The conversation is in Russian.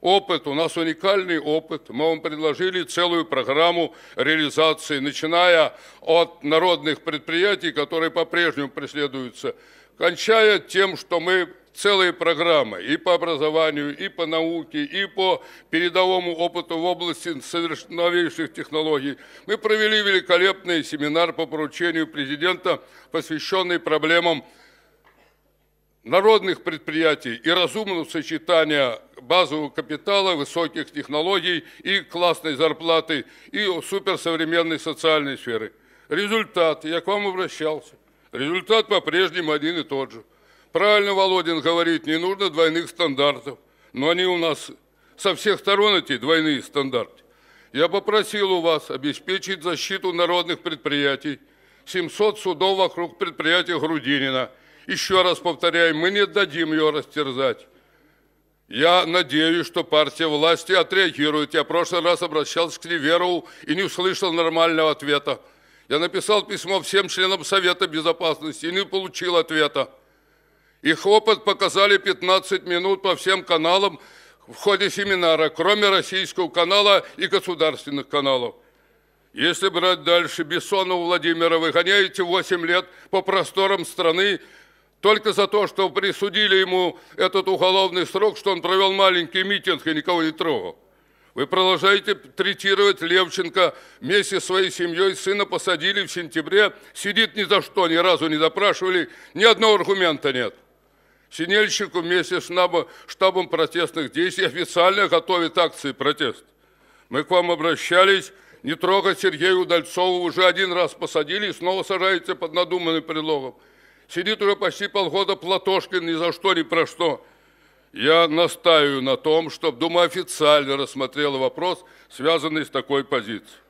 опыт, у нас уникальный опыт. Мы вам предложили целую программу реализации, начиная от народных предприятий, которые по-прежнему преследуются, кончая тем, что мы целые программы и по образованию, и по науке, и по передовому опыту в области новейших технологий. Мы провели великолепный семинар по поручению президента, посвященный проблемам народных предприятий и разумного сочетания базового капитала, высоких технологий и классной зарплаты, и суперсовременной социальной сферы. Результат, я к вам обращался, результат по-прежнему один и тот же. Правильно Володин говорит, не нужно двойных стандартов, но они у нас со всех сторон эти двойные стандарты. Я попросил у вас обеспечить защиту народных предприятий, 700 судов вокруг предприятия Грудинина. Еще раз повторяю, мы не дадим ее растерзать. Я надеюсь, что партия власти отреагирует. Я в прошлый раз обращался к Неверову и не услышал нормального ответа. Я написал письмо всем членам Совета Безопасности и не получил ответа. Их опыт показали 15 минут по всем каналам в ходе семинара, кроме российского канала и государственных каналов. Если брать дальше, Бессонова Владимира вы гоняете 8 лет по просторам страны, только за то, что присудили ему этот уголовный срок, что он провел маленький митинг и никого не трогал. Вы продолжаете третировать Левченко. Вместе со своей семьей сына посадили в сентябре. Сидит ни за что, ни разу не допрашивали. Ни одного аргумента нет. Синельщику вместе с штабом, протестных действий официально готовит акции протест. Мы к вам обращались, не трогать Сергея Удальцова, уже один раз посадили и снова сажаете под надуманным предлогом. Сидит уже почти полгода Платошкин ни за что, ни про что. Я настаиваю на том, чтобы Дума официально рассмотрела вопрос, связанный с такой позицией.